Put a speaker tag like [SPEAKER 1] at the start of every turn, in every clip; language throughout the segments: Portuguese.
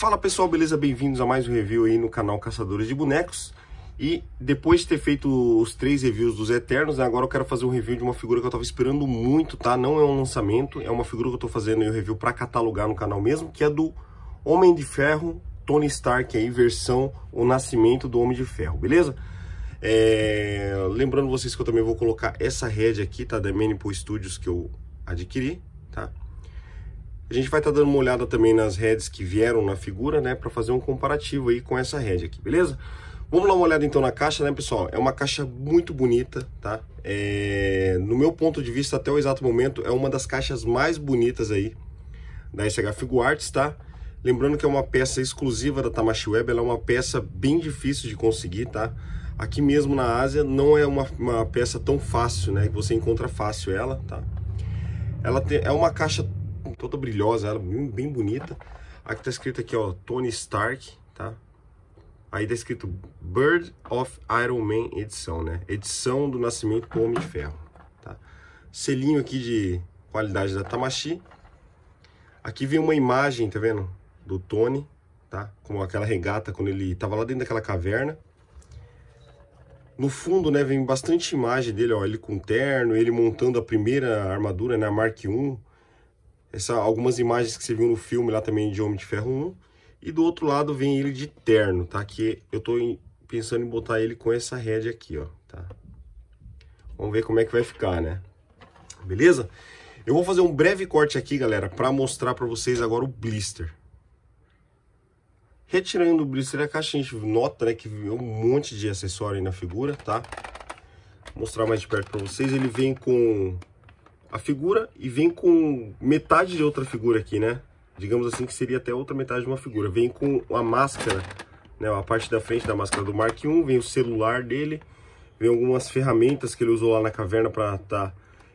[SPEAKER 1] Fala pessoal, beleza? Bem-vindos a mais um review aí no canal Caçadores de Bonecos. E depois de ter feito os três reviews dos Eternos, né, agora eu quero fazer um review de uma figura que eu estava esperando muito, tá? Não é um lançamento, é uma figura que eu estou fazendo o um review para catalogar no canal mesmo, que é do Homem de Ferro Tony Stark aí, versão O Nascimento do Homem de Ferro, beleza? É... Lembrando vocês que eu também vou colocar essa rede aqui, tá? Da Manipo Studios que eu adquiri, tá? A gente vai estar tá dando uma olhada também nas heads que vieram na figura, né, para fazer um comparativo aí com essa head aqui, beleza? Vamos dar uma olhada então na caixa, né, pessoal? É uma caixa muito bonita, tá? É... No meu ponto de vista, até o exato momento, é uma das caixas mais bonitas aí da SH Figo Arts, tá? Lembrando que é uma peça exclusiva da Tamashi Web, ela é uma peça bem difícil de conseguir, tá? Aqui mesmo na Ásia não é uma, uma peça tão fácil, né? que Você encontra fácil ela, tá? Ela tem, é uma caixa Hum, toda brilhosa, ela bem, bem bonita. Aqui tá escrito aqui, ó, Tony Stark, tá? Aí tá escrito Bird of Iron Man edição, né? Edição do nascimento do Homem de Ferro, tá? Selinho aqui de qualidade da Tamashi. Aqui vem uma imagem, tá vendo? Do Tony, tá? Com aquela regata quando ele tava lá dentro daquela caverna. No fundo, né, vem bastante imagem dele, ó, ele com terno, ele montando a primeira armadura, né, a Mark 1, essa, algumas imagens que você viu no filme lá também de Homem de Ferro 1. E do outro lado vem ele de terno, tá? Que eu tô em, pensando em botar ele com essa rede aqui, ó, tá? Vamos ver como é que vai ficar, né? Beleza? Eu vou fazer um breve corte aqui, galera, para mostrar para vocês agora o blister. Retirando o blister da caixa, a gente nota né, que um monte de acessório aí na figura, tá? Vou mostrar mais de perto para vocês. Ele vem com a figura e vem com metade de outra figura aqui, né? Digamos assim que seria até outra metade de uma figura. Vem com a máscara, né? A parte da frente da máscara do Mark I, vem o celular dele, vem algumas ferramentas que ele usou lá na caverna para estar tá,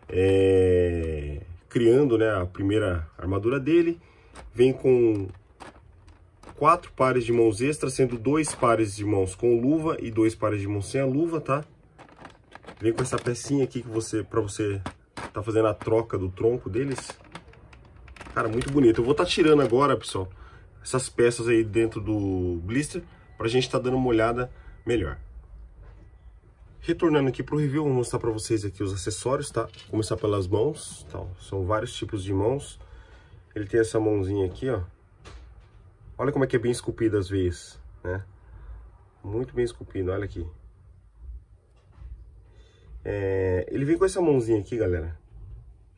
[SPEAKER 1] é, criando né, a primeira armadura dele. Vem com quatro pares de mãos extras, sendo dois pares de mãos com luva e dois pares de mãos sem a luva, tá? Vem com essa pecinha aqui que você para você tá fazendo a troca do tronco deles. Cara, muito bonito. Eu vou estar tá tirando agora, pessoal, essas peças aí dentro do blister pra gente estar tá dando uma olhada melhor. Retornando aqui pro review, vou mostrar pra vocês aqui os acessórios, tá? Vou começar pelas mãos, tá? São vários tipos de mãos. Ele tem essa mãozinha aqui, ó. Olha como é que é bem esculpida às vezes, né? Muito bem esculpido, olha aqui. É, ele vem com essa mãozinha aqui, galera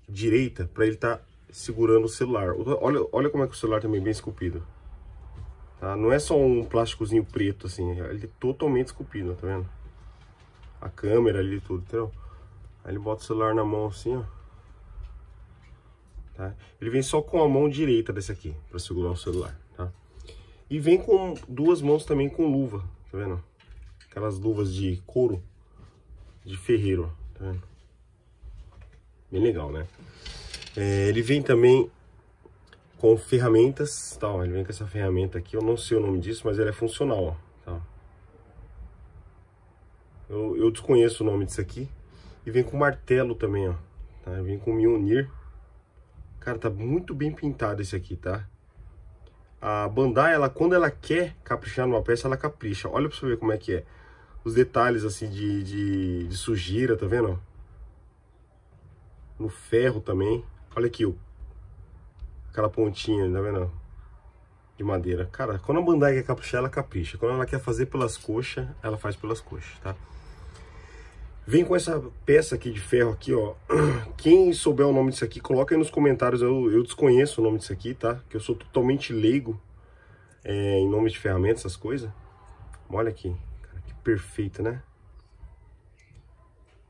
[SPEAKER 1] direita para ele estar tá segurando o celular. Olha, olha como é que o celular também é bem esculpido. Tá? Não é só um plásticozinho preto assim, ele é totalmente esculpido, tá vendo? A câmera ali e tudo, entendeu? Aí ele bota o celular na mão assim, ó. Tá? Ele vem só com a mão direita desse aqui, para segurar o celular, tá? E vem com duas mãos também com luva, tá vendo? Aquelas luvas de couro, de ferreiro, tá vendo? Bem legal, né? É, ele vem também com ferramentas, tá? Ó, ele vem com essa ferramenta aqui, eu não sei o nome disso, mas ele é funcional, ó, tá? Eu, eu desconheço o nome disso aqui. E vem com martelo também, ó. Tá? Vem com Mionir. Cara, tá muito bem pintado esse aqui, tá? A Bandai, ela, quando ela quer caprichar numa peça, ela capricha. Olha pra você ver como é que é. Os detalhes, assim, de, de, de sujeira, tá vendo? no ferro também. Olha aqui, ó. aquela pontinha, tá vendo? De madeira. Cara, quando a Bandai quer caprichar, ela capricha. Quando ela quer fazer pelas coxas, ela faz pelas coxas, tá? Vem com essa peça aqui de ferro aqui, ó. Quem souber o nome disso aqui, coloca aí nos comentários. Eu, eu desconheço o nome disso aqui, tá? Que eu sou totalmente leigo é, em nome de ferramentas, essas coisas. Olha aqui. Cara, que perfeita, né?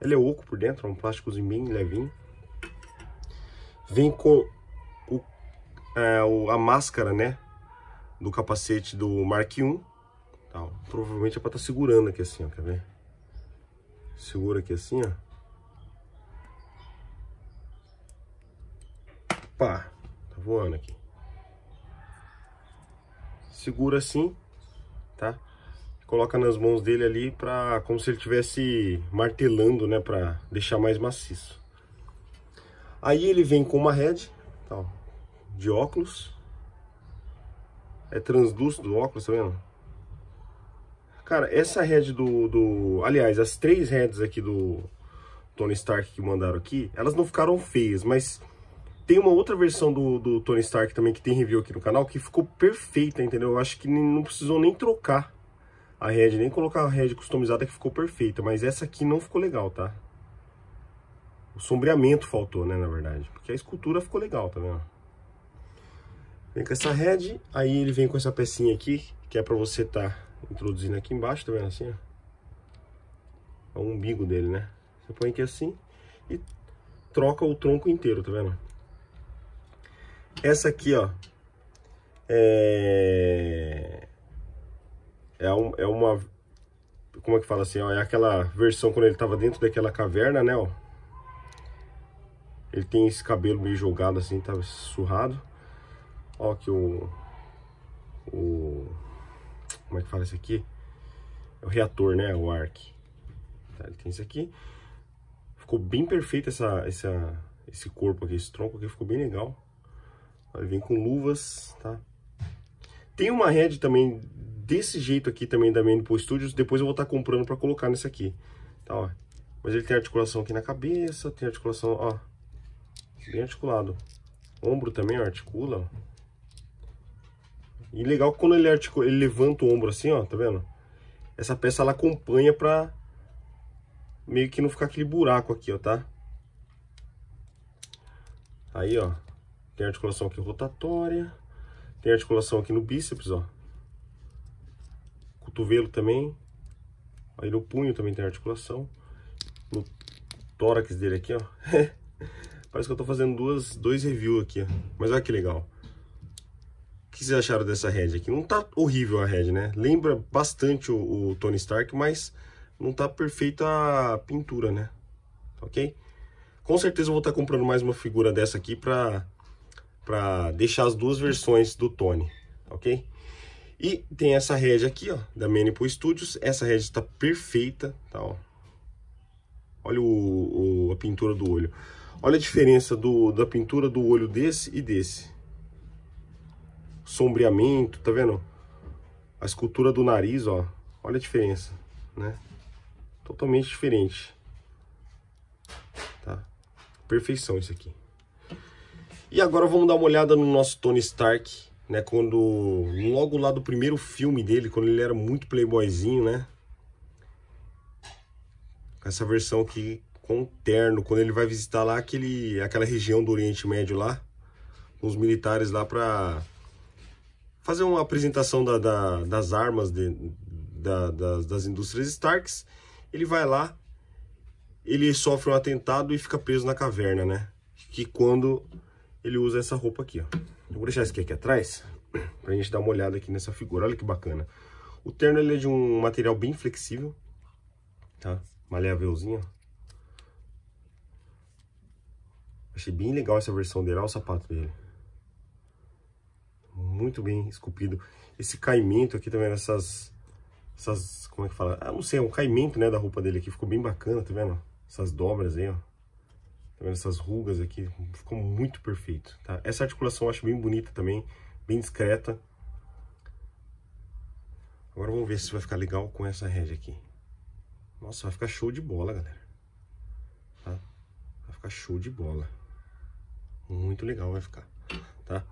[SPEAKER 1] Ela é oco por dentro, é um plásticozinho bem levinho vem com o, é, a máscara, né? Do capacete do Mark I. Tá, provavelmente é pra estar tá segurando aqui assim, ó. Quer ver? Segura aqui assim, ó. Pá, tá voando aqui. Segura assim, tá? Coloca nas mãos dele ali pra, como se ele estivesse martelando, né? Pra deixar mais maciço. Aí ele vem com uma head, ó, de óculos. É translúcido o óculos, tá vendo? Cara, essa head do, do... Aliás, as três heads aqui do Tony Stark que mandaram aqui, elas não ficaram feias, mas... Tem uma outra versão do, do Tony Stark também que tem review aqui no canal que ficou perfeita, entendeu? Eu acho que não precisou nem trocar a head, nem colocar a head customizada que ficou perfeita, mas essa aqui não ficou legal, tá? O sombreamento faltou, né, na verdade. Porque a escultura ficou legal, tá vendo? Vem com essa head, aí ele vem com essa pecinha aqui, que é pra você tá introduzindo aqui embaixo, tá vendo assim, ó? É o umbigo dele, né? Você põe aqui assim e troca o tronco inteiro, tá vendo? Essa aqui, ó, é... É, um, é uma... Como é que fala assim? Ó, é aquela versão quando ele tava dentro daquela caverna, né, ó? Ele tem esse cabelo meio jogado assim, tá surrado. Ó aqui o... o como é que fala isso aqui? É o reator, né? O arc. Tá, ele tem isso aqui. Ficou bem perfeito essa, essa, esse corpo aqui, esse tronco aqui. Ficou bem legal. Ele vem com luvas, tá? Tem uma head também desse jeito aqui também da Manipo Studios. Depois eu vou estar tá comprando para colocar nesse aqui. Tá, ó. Mas ele tem articulação aqui na cabeça, tem articulação, ó bem articulado. Ombro também ó, articula. E legal quando ele articula, ele levanta o ombro assim, ó, tá vendo? Essa peça ela acompanha pra meio que não ficar aquele buraco aqui, ó, tá? Aí, ó, tem articulação aqui rotatória, tem articulação aqui no bíceps, ó. Cotovelo também. Aí no punho também tem articulação. No tórax dele aqui, ó. Parece que eu tô fazendo duas, dois reviews aqui, Mas olha que legal. O que vocês acharam dessa head aqui? Não tá horrível a head, né? Lembra bastante o, o Tony Stark, mas não tá perfeita a pintura, né? Ok? Com certeza eu vou estar tá comprando mais uma figura dessa aqui pra, pra deixar as duas versões do Tony, ok? E tem essa head aqui, ó, da Manipo Studios. Essa head está perfeita, tá, ó. Olha o, o, a pintura do olho. Olha a diferença do, da pintura do olho desse e desse. Sombreamento, tá vendo? A escultura do nariz, ó. Olha a diferença, né? Totalmente diferente. Tá? Perfeição isso aqui. E agora vamos dar uma olhada no nosso Tony Stark, né? Quando, logo lá do primeiro filme dele, quando ele era muito playboyzinho, né? Essa versão aqui com terno, quando ele vai visitar lá aquele, aquela região do Oriente Médio lá, com os militares lá para fazer uma apresentação da, da, das armas de, da, das, das indústrias Starks. Ele vai lá, ele sofre um atentado e fica preso na caverna, né? Que quando ele usa essa roupa aqui, ó. Eu vou deixar isso aqui, aqui atrás, pra gente dar uma olhada aqui nessa figura. Olha que bacana. O terno ele é de um material bem flexível, tá? Maleávelzinho, ó. Achei bem legal essa versão dele. Olha o sapato dele. Muito bem esculpido. Esse caimento aqui também, essas... Essas, como é que fala? Ah, não sei, é um caimento, né, da roupa dele aqui. Ficou bem bacana, tá vendo? Essas dobras aí, ó. Tá vendo essas rugas aqui? Ficou muito perfeito, tá? Essa articulação eu acho bem bonita também, bem discreta. Agora vamos ver se vai ficar legal com essa rede aqui. Nossa, vai ficar show de bola, galera. Tá? Vai ficar show de bola. Muito legal vai ficar, tá?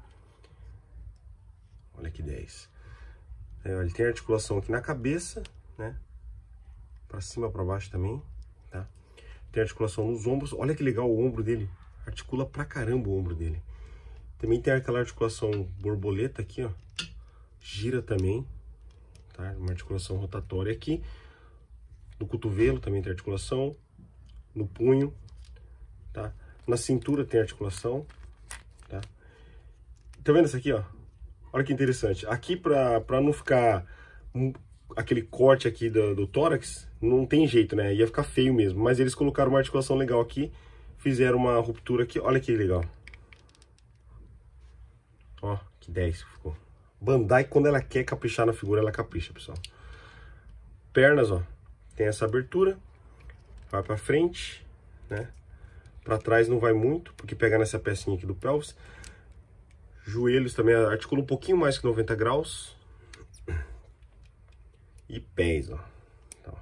[SPEAKER 1] Olha que 10. É, ele tem articulação aqui na cabeça, né? Pra cima, pra baixo também, tá? Tem articulação nos ombros. Olha que legal o ombro dele. Articula pra caramba o ombro dele. Também tem aquela articulação borboleta aqui, ó. Gira também, tá? Uma articulação rotatória aqui. No cotovelo também tem articulação. No punho, tá? Na cintura tem articulação, tá? Tá vendo isso aqui, ó? Olha que interessante. Aqui, pra, pra não ficar aquele corte aqui do, do tórax, não tem jeito, né? Ia ficar feio mesmo. Mas eles colocaram uma articulação legal aqui, fizeram uma ruptura aqui. Olha que legal. Ó, que 10 ficou. Bandai, quando ela quer caprichar na figura, ela capricha, pessoal. Pernas, ó. Tem essa abertura. Vai pra frente, né? Para trás não vai muito, porque pega nessa pecinha aqui do pelvis. Joelhos também articula um pouquinho mais que 90 graus. E pés, ó. Então.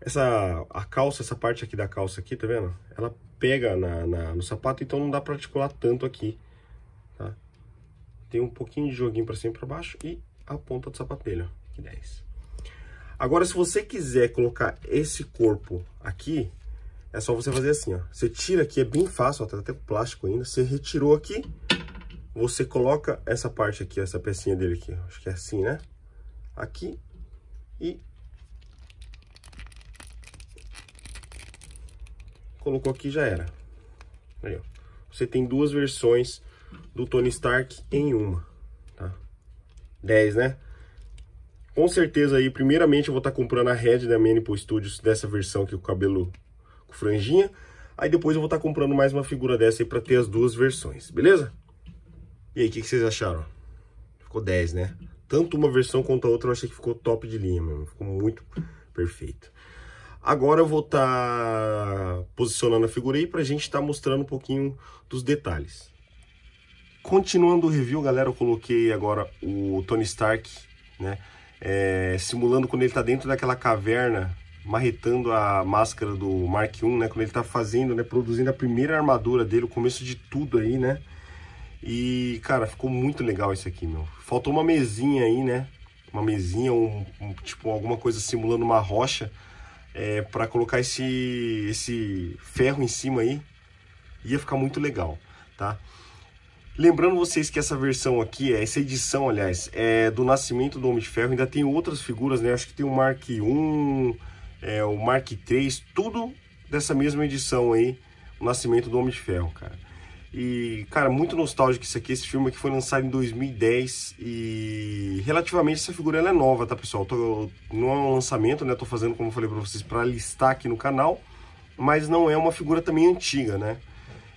[SPEAKER 1] Essa, a calça, essa parte aqui da calça aqui, tá vendo? Ela pega na, na no sapato, então não dá para articular tanto aqui, tá? Tem um pouquinho de joguinho para cima e para baixo e a ponta do sapatilho, que 10. Agora, se você quiser colocar esse corpo aqui, é só você fazer assim, ó. Você tira aqui, é bem fácil, ó, tá até com plástico ainda. Você retirou aqui, você coloca essa parte aqui, ó, essa pecinha dele aqui. Acho que é assim, né? Aqui e... Colocou aqui já era. Aí, ó. Você tem duas versões do Tony Stark em uma, tá? 10, né? Com certeza aí, primeiramente eu vou estar tá comprando a Red da Manipo Studios dessa versão que o cabelo com franjinha. Aí depois eu vou estar tá comprando mais uma figura dessa aí para ter as duas versões, beleza? E aí, o que, que, vocês acharam? Ficou 10, né? Tanto uma versão quanto a outra eu achei que ficou top de linha Ficou muito perfeito. Agora eu vou estar tá posicionando a figura aí para a gente estar tá mostrando um pouquinho dos detalhes. Continuando o review, galera, eu coloquei agora o Tony Stark, né? É, simulando quando ele está dentro daquela caverna marretando a máscara do Mark I, né? Quando ele tá fazendo, né? Produzindo a primeira armadura dele, o começo de tudo aí, né? E, cara, ficou muito legal isso aqui, meu. Faltou uma mesinha aí, né? Uma mesinha, um, um tipo, alguma coisa simulando uma rocha é, para colocar esse, esse ferro em cima aí. Ia ficar muito legal, tá? Lembrando vocês que essa versão aqui, é, essa edição, aliás, é do Nascimento do Homem de Ferro. Ainda tem outras figuras, né? Acho que tem o Mark 1, é, o Mark III, tudo dessa mesma edição aí, O Nascimento do Homem de Ferro, cara. E, cara, muito nostálgico isso aqui, esse filme que foi lançado em 2010 e relativamente essa figura ela é nova, tá, pessoal? Tô, não é um lançamento, né? Tô fazendo, como eu falei para vocês, para listar aqui no canal, mas não é uma figura também antiga, né?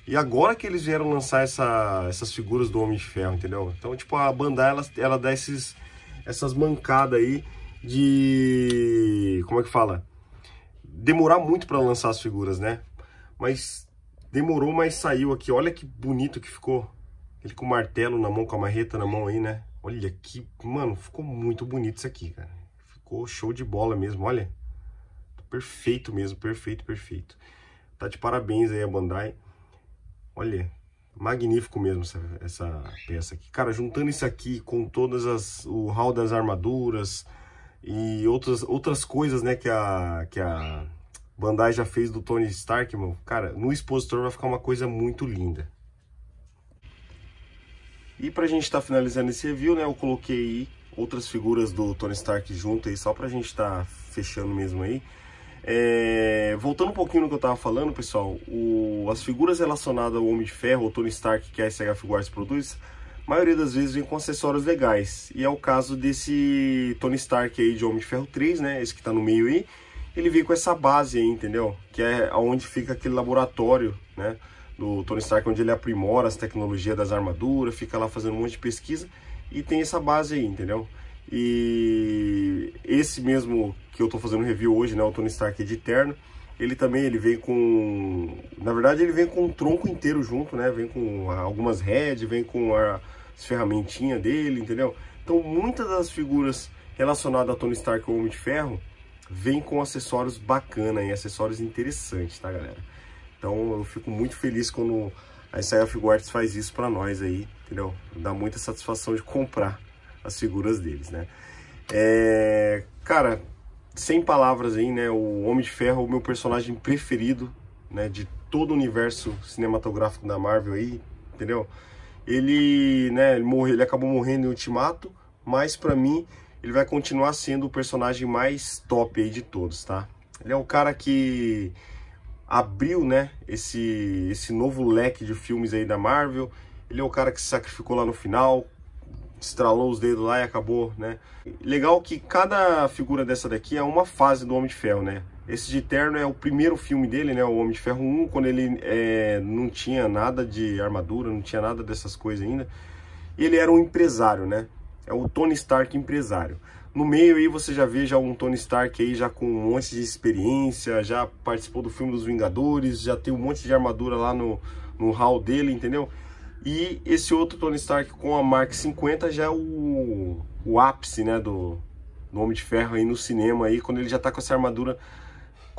[SPEAKER 1] E agora que eles vieram lançar essa, essas figuras do Homem de Ferro, entendeu? Então, tipo, a Bandai, ela, ela dá esses, essas mancadas aí de... Como é que fala? demorar muito para lançar as figuras, né? Mas demorou, mas saiu aqui. Olha que bonito que ficou. Ele com o martelo na mão, com a marreta na mão aí, né? Olha que... Mano, ficou muito bonito isso aqui, cara. Ficou show de bola mesmo, olha. Perfeito mesmo, perfeito, perfeito. Tá de parabéns aí a Bandai. Olha, magnífico mesmo essa, essa peça aqui. Cara, juntando isso aqui com todas as... O hall das armaduras e outras, outras coisas, né, que a, que a Bandai já fez do Tony Stark, meu, cara, no expositor vai ficar uma coisa muito linda. E pra gente estar tá finalizando esse review, né, eu coloquei outras figuras do Tony Stark junto aí, só pra gente estar tá fechando mesmo aí. É, voltando um pouquinho no que eu tava falando, pessoal, o, as figuras relacionadas ao Homem de Ferro, o Tony Stark que é a SH Figuarts produz, maioria das vezes vem com acessórios legais. E é o caso desse Tony Stark aí de Homem de Ferro 3, né? Esse que tá no meio aí. Ele veio com essa base aí, entendeu? Que é onde fica aquele laboratório, né? Do Tony Stark, onde ele aprimora as tecnologias das armaduras, fica lá fazendo um monte de pesquisa. E tem essa base aí, entendeu? E esse mesmo que eu tô fazendo review hoje, né? O Tony Stark é de eterno Ele também, ele vem com... Na verdade, ele vem com um tronco inteiro junto, né? Vem com algumas heads, vem com a, as ferramentinhas dele, entendeu? Então muitas das figuras relacionadas a Tony Stark ou Homem de Ferro vem com acessórios bacana e acessórios interessantes, tá galera? Então eu fico muito feliz quando a Saia Figuarts faz isso para nós aí, entendeu? Dá muita satisfação de comprar as figuras deles, né? É, cara, sem palavras aí, né? O Homem de Ferro, é o meu personagem preferido, né? De todo o universo cinematográfico da Marvel aí, entendeu? Ele, né, ele, morre, ele acabou morrendo em Ultimato, mas para mim ele vai continuar sendo o personagem mais top aí de todos, tá? Ele é o cara que abriu, né, esse, esse novo leque de filmes aí da Marvel. Ele é o cara que se sacrificou lá no final, estralou os dedos lá e acabou, né? Legal que cada figura dessa daqui é uma fase do Homem de Ferro, né? Esse de Terno é o primeiro filme dele, né? O Homem de Ferro 1, quando ele é, não tinha nada de armadura, não tinha nada dessas coisas ainda. Ele era um empresário, né? É o Tony Stark empresário. No meio aí você já vê já um Tony Stark aí já com um monte de experiência, já participou do filme dos Vingadores, já tem um monte de armadura lá no, no hall dele, entendeu? E esse outro Tony Stark com a Mark 50 já é o, o ápice, né, do, do Homem de Ferro aí no cinema aí, quando ele já tá com essa armadura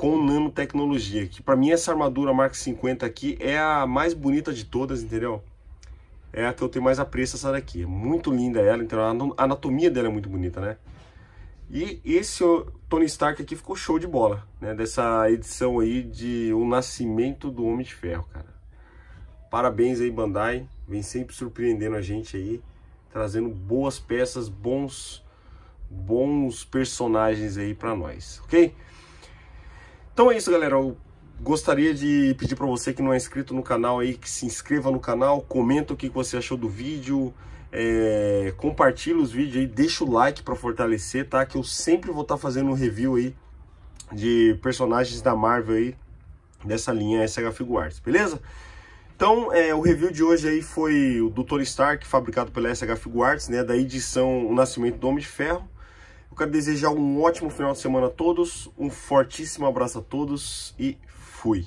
[SPEAKER 1] com nanotecnologia, que para mim essa armadura Mark 50 aqui é a mais bonita de todas, entendeu? É a que eu tenho mais apreço essa daqui, é muito linda ela, então a anatomia dela é muito bonita, né? E esse Tony Stark aqui ficou show de bola, né? Dessa edição aí de O Nascimento do Homem de Ferro, cara. Parabéns aí, Bandai. Vem sempre surpreendendo a gente aí. Trazendo boas peças, bons, bons personagens aí pra nós, ok? Então é isso, galera. Eu gostaria de pedir para você que não é inscrito no canal aí, que se inscreva no canal, comenta o que você achou do vídeo, é, compartilha os vídeos aí, deixa o like para fortalecer, tá? Que eu sempre vou estar tá fazendo um review aí de personagens da Marvel aí, dessa linha SH Figuarts, beleza? Então, é, o review de hoje aí foi o Dr. Stark, fabricado pela SH Figuarts, né? Da edição O Nascimento do Homem de Ferro. Quero desejar um ótimo final de semana a todos, um fortíssimo abraço a todos e fui!